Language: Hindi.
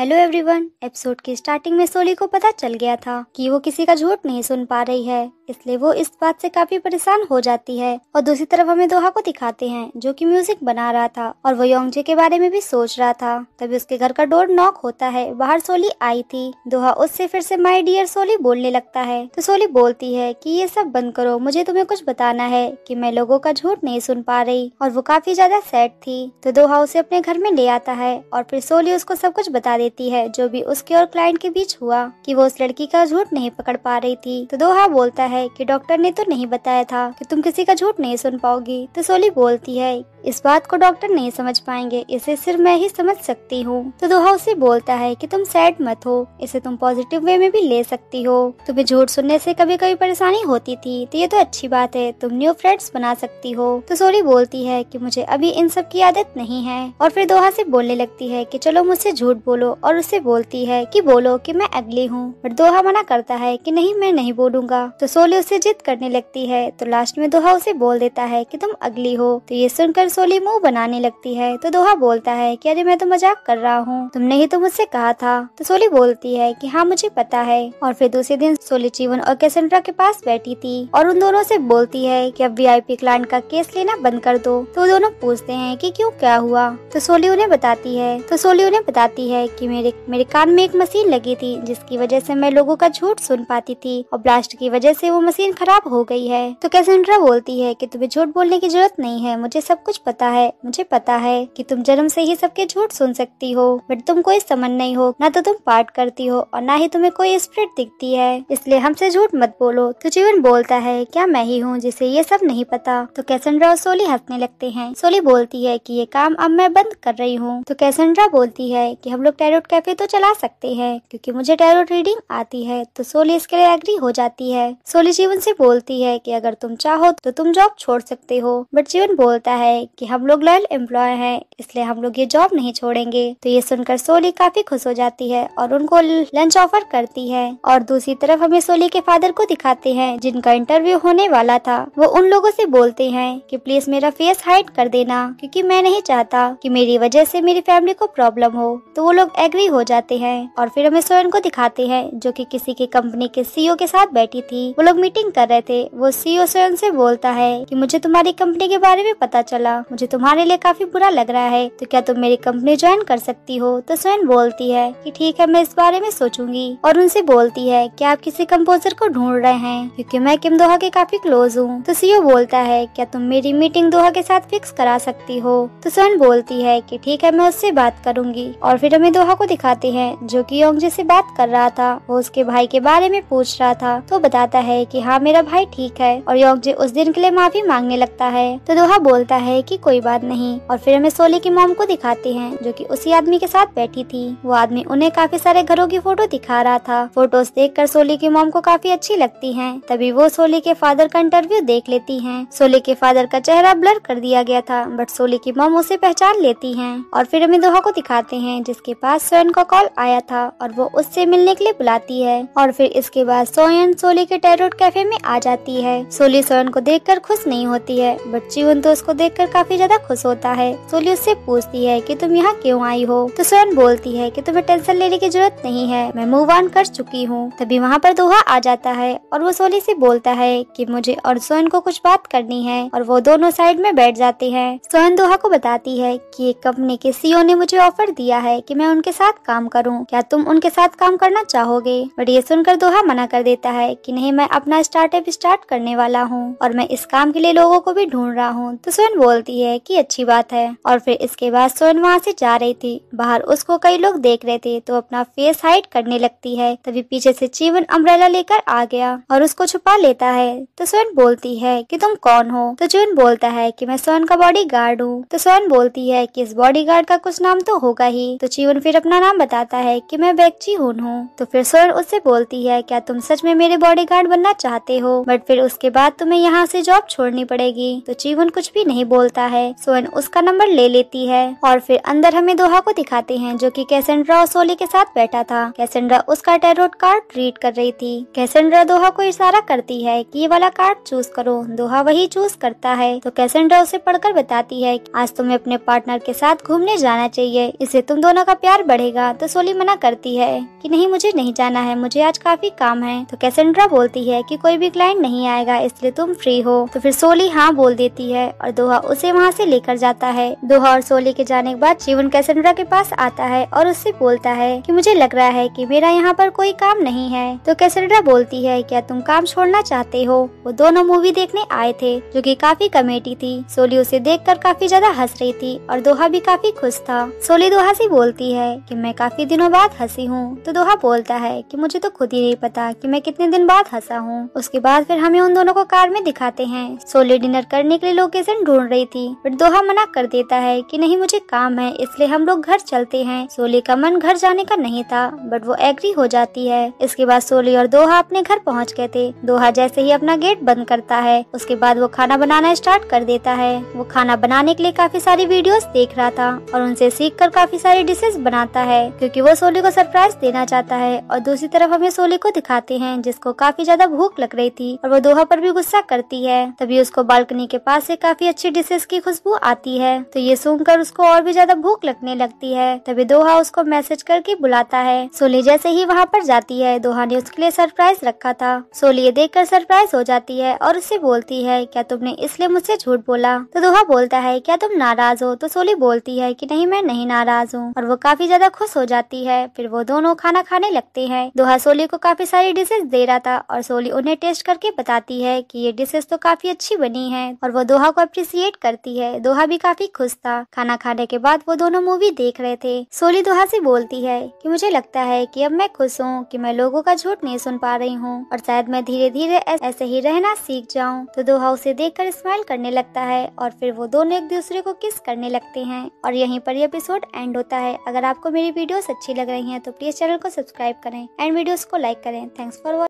हेलो एवरीवन एपिसोड की स्टार्टिंग में सोली को पता चल गया था कि वो किसी का झूठ नहीं सुन पा रही है इसलिए वो इस बात से काफी परेशान हो जाती है और दूसरी तरफ हमें दोहा को दिखाते हैं जो कि म्यूजिक बना रहा था और वो योंगजे के बारे में भी सोच रहा था तभी उसके घर का डोर नॉक होता है बाहर सोली आई थी दोहा उससे फिर से माई डियर सोली बोलने लगता है तो सोली बोलती है की ये सब बंद करो मुझे तुम्हे कुछ बताना है की मैं लोगो का झूठ नहीं सुन पा रही और वो काफी ज्यादा सैड थी तो दोहा उसे अपने घर में ले आता है और फिर सोली उसको सब कुछ बता देती लेती है जो भी उसके और क्लाइंट के बीच हुआ कि वो उस लड़की का झूठ नहीं पकड़ पा रही थी तो दोहा बोलता है कि डॉक्टर ने तो नहीं बताया था कि तुम किसी का झूठ नहीं सुन पाओगी तो सोली बोलती है इस बात को डॉक्टर नहीं समझ पाएंगे इसे सिर्फ मैं ही समझ सकती हूँ तो दोहा उसे बोलता है कि तुम सैड मत हो इसे तुम पॉजिटिव वे में भी ले सकती हो तुम्हें झूठ सुनने से कभी कभी परेशानी होती थी तो ये तो अच्छी बात है तुम न्यू फ्रेंड्स बना सकती हो तो सोरी बोलती है कि मुझे अभी इन सब की आदत नहीं है और फिर दोहा से बोलने लगती है कि चलो मुझसे झूठ बोलो और उसे बोलती है कि बोलो कि मैं अगली हूँ बट दोहा मना करता है कि नहीं मैं नहीं बोलूंगा तो सोली उसे जिद करने लगती है तो लास्ट में दोहा उसे बोल देता है कि तुम अगली हो तो ये सुनकर सोली मुंह बनाने लगती है तो दोहा बोलता है कि अरे मैं तो मजाक कर रहा हूँ तुमने ही तो मुझसे कहा था तो सोली बोलती है कि हाँ मुझे पता है और फिर दूसरे दिन सोली चीवन और कैसेंड्रा के पास बैठी थी और उन दोनों से बोलती है कि अब वीआईपी क्लाइंट का केस लेना बंद कर दो तो दोनों पूछते हैं कि क्यों क्या हुआ तो सोली उन्हें बताती है तो सोली उन्हें बताती है कि मेरे मेरे कान में एक मशीन लगी थी जिसकी वजह से मैं लोगों का झूठ सुन पाती थी और ब्लास्ट की वजह से वो मशीन खराब हो गई है तो कैसेंड्रा बोलती है कि तुम्हें झूठ बोलने की जरूरत नहीं है मुझे सब कुछ पता है मुझे पता है कि तुम जन्म से ही सबके झूठ सुन सकती हो बट तुम कोई समझ नहीं हो ना तो तुम पाठ करती हो और ना ही तुम्हें कोई स्प्रिट दिखती है इसलिए हमसे झूठ मत बोलो तो जीवन बोलता है क्या मैं ही हूँ जिसे ये सब नहीं पता तो कैसेंड्रा और सोली हंसने लगते हैं सोली बोलती है की ये काम अब मैं बंद कर रही हूँ तो कैसेंड्रा बोलती है की हम लोग टेरोट कैफे तो चला सकते हैं क्यूँकी मुझे टेरोट रीडिंग आती है तो सोली इसके लिए एग्री हो जाती है सोली जीवन से बोलती है की अगर तुम चाहो तो तुम जॉब छोड़ सकते हो बट जीवन बोलता है कि हम लोग लॉयल एम्प्लॉय हैं इसलिए हम लोग ये जॉब नहीं छोड़ेंगे तो ये सुनकर सोली काफी खुश हो जाती है और उनको लंच ऑफर करती है और दूसरी तरफ हमें सोली के फादर को दिखाते हैं जिनका इंटरव्यू होने वाला था वो उन लोगों से बोलते हैं कि प्लीज मेरा फेस हाइड कर देना क्योंकि मैं नहीं चाहता कि मेरी वजह से मेरी फैमिली को प्रॉब्लम हो तो वो लोग एग्री हो जाते हैं और फिर हमें सोयन को दिखाते हैं जो कि किसी की कंपनी के सीईओ के साथ बैठी थी वो लोग मीटिंग कर रहे थे वो सीईओ सोयन से बोलता है कि मुझे तुम्हारी कंपनी के बारे में पता चला मुझे तुम्हारे लिए काफी बुरा लग रहा है तो क्या तुम मेरी कंपनी ज्वाइन कर सकती हो तो स्वयं बोलती है कि ठीक है मैं इस बारे में सोचूंगी और उनसे बोलती है कि आप किसी कंपोजर को ढूंढ रहे हैं क्योंकि मैं किम दोहा के काफी क्लोज हूँ तो सीओ बोलता है क्या तुम मेरी मीटिंग दोहा के साथ फिक्स करा सकती हो तो स्वयं बोलती है की ठीक है मैं उससे बात करूंगी और फिर हमें दोहा को दिखाते हैं जो की योंगजे से बात कर रहा था वो उसके भाई के बारे में पूछ रहा था तो बताता है की हाँ मेरा भाई ठीक है और योंगजे उस दिन के लिए माफी मांगने लगता है तो दोहा बोलता है कि कोई बात नहीं और फिर हमें सोली की मोम को दिखाते हैं जो कि उसी आदमी के साथ बैठी थी वो आदमी उन्हें काफी सारे घरों की फोटो दिखा रहा था फोटोज देखकर सोली की मोम को काफी अच्छी लगती है तभी वो सोली के फादर का इंटरव्यू देख लेती है सोली के फादर का चेहरा ब्लर कर दिया गया था बट सोली की मोम उसे पहचान लेती है और फिर हमें दोहा को दिखाते है जिसके पास सोयन का कॉल आया था और वो उससे मिलने के लिए बुलाती है और फिर इसके बाद सोयन सोली के टेरोट कैफे में आ जाती है सोली सोयन को देखकर खुश नहीं होती है बट जीवन तो उसको देखकर काफी ज्यादा खुश होता है सोली उससे पूछती है कि तुम यहाँ क्यों आई हो तो स्वयं बोलती है कि तुम्हें टेंशन लेने की जरूरत नहीं है मैं मूव ऑन कर चुकी हूँ तभी वहाँ पर दोहा आ जाता है और वो सोली से बोलता है कि मुझे और सोयन को कुछ बात करनी है और वो दोनों साइड में बैठ जाते हैं सोयन दोहा को बताती है कि एक कंपनी के सीईओ ने मुझे ऑफर दिया है कि मैं उनके साथ काम करूँ क्या तुम उनके साथ काम करना चाहोगे बट ये सुनकर दोहा मना कर देता है कि नहीं मैं अपना स्टार्टअप स्टार्ट करने वाला हूँ और मैं इस काम के लिए लोगों को भी ढूंढ रहा हूँ तो सोन बोलती कहती है कि अच्छी बात है और फिर इसके बाद सोन वहाँ से जा रही थी बाहर उसको कई लोग देख रहे थे तो अपना फेस हाइड करने लगती है तभी पीछे से चीवन अम्ब्रेला लेकर आ गया और उसको छुपा लेता है तो सोन बोलती है कि तुम कौन हो तो चीवन बोलता है कि मैं सोन का बॉडी गार्ड हूँ तो सोन बोलती है कि इस बॉडी गार्ड का कुछ नाम तो होगा ही तो चीवन फिर अपना नाम बताता है कि मैं बैगची हूँ तो फिर सोन उससे बोलती है क्या तुम सच में मेरे बॉडी गार्ड बनना चाहते हो बट फिर उसके बाद तुम्हें यहाँ से जॉब छोड़नी पड़ेगी तो चीवन कुछ भी नहीं बोलता होता है सोएन उसका नंबर ले लेती है और फिर अंदर हमें दोहा को दिखाते हैं जो कि कैसेंड्रा और सोली के साथ बैठा था कैसेंड्रा उसका टेरोट कार्ड रीड कर रही थी कैसेंड्रा दोहा को इशारा करती है कि ये वाला कार्ड चूज करो दोहा वही चूज करता है तो कैसेंड्रा उसे पढ़कर बताती है आज तुम्हें अपने पार्टनर के साथ घूमने जाना चाहिए इससे तुम दोनों का प्यार बढ़ेगा तो सोली मना करती है कि नहीं मुझे नहीं जाना है मुझे आज काफी काम है तो कैसेंड्रा बोलती है कि कोई भी क्लाइंट नहीं आएगा इसलिए तुम फ्री हो तो फिर सोली हाँ बोल देती है और दोहा उसे उसे वहाँ से लेकर जाता है दोहा और सोले के जाने के बाद शिवन कैसेंड्रा के पास आता है और उससे बोलता है कि मुझे लग रहा है कि मेरा यहाँ पर कोई काम नहीं है तो कैसेंड्रा बोलती है क्या तुम काम छोड़ना चाहते हो वो दोनों मूवी देखने आए थे जो की काफी कमेटी थी सोली उसे देख कर काफी ज्यादा हंस रही थी और दोहा भी काफी खुश था सोली दोहा से बोलती है की मैं काफी दिनों बाद हंसी हूँ तो दोहा बोलता है की मुझे तो खुद ही नहीं पता की मैं कितने दिन बाद हंसा हूँ उसके बाद फिर हमें उन दोनों को कार में दिखाते हैं सोली डिनर करने के लिए लोकेशन ढूंढ रही थी बट दोहा मना कर देता है कि नहीं मुझे काम है इसलिए हम लोग घर चलते हैं सोली का मन घर जाने का नहीं था बट वो एग्री हो जाती है इसके बाद सोली और दोहा अपने घर पहुँच गए थे दोहा जैसे ही अपना गेट बंद करता है उसके बाद वो खाना बनाना स्टार्ट कर देता है वो खाना बनाने के लिए काफी सारी वीडियो देख रहा था और उनसे सीख कर काफी सारी डिशेज बनाता है क्यूँकी वो सोली को सरप्राइज देना चाहता है और दूसरी तरफ हमें सोली को दिखाते हैं जिसको काफी ज्यादा भूख लग रही थी और वो दोहा पर भी गुस्सा करती है तभी उसको बालकनी के पास से काफी अच्छी डिशेज की खुशबू आती है तो ये सुनकर उसको और भी ज्यादा भूख लगने लगती है तभी दोहा उसको मैसेज करके बुलाता है सोली जैसे ही वहाँ पर जाती है दोहा ने उसके लिए सरप्राइज रखा था सोली ये देख सरप्राइज हो जाती है और उससे बोलती है क्या तुमने इसलिए मुझसे झूठ बोला तो दोहा बोलता है क्या तुम नाराज हो तो सोली बोलती है की नहीं मैं नहीं नाराज हूँ और वो काफी ज्यादा खुश हो जाती है फिर वो दोनों खाना खाने लगते हैं दोहा सोली को काफी सारी डिशेज दे रहा था और सोली उन्हें टेस्ट करके बताती है की ये डिशेज तो काफी अच्छी बनी है और वो दोहा को अप्रिसिएट कर करती है दोहा भी काफी खुश था खाना खाने के बाद वो दोनों मूवी देख रहे थे सोली दोहा से बोलती है कि मुझे लगता है कि अब मैं खुश हूँ कि मैं लोगों का झूठ नहीं सुन पा रही हूँ और शायद मैं धीरे धीरे ऐसे ही रहना सीख जाऊँ तो दोहा उसे देख कर स्माइल करने लगता है और फिर वो दोनों एक दूसरे को किस करने लगते है और यही पर एपिसोड एंड होता है अगर आपको मेरी वीडियो अच्छी लग रही है तो प्लीज चैनल को सब्सक्राइब करें एंड वीडियो को लाइक करें थैंक्स फॉर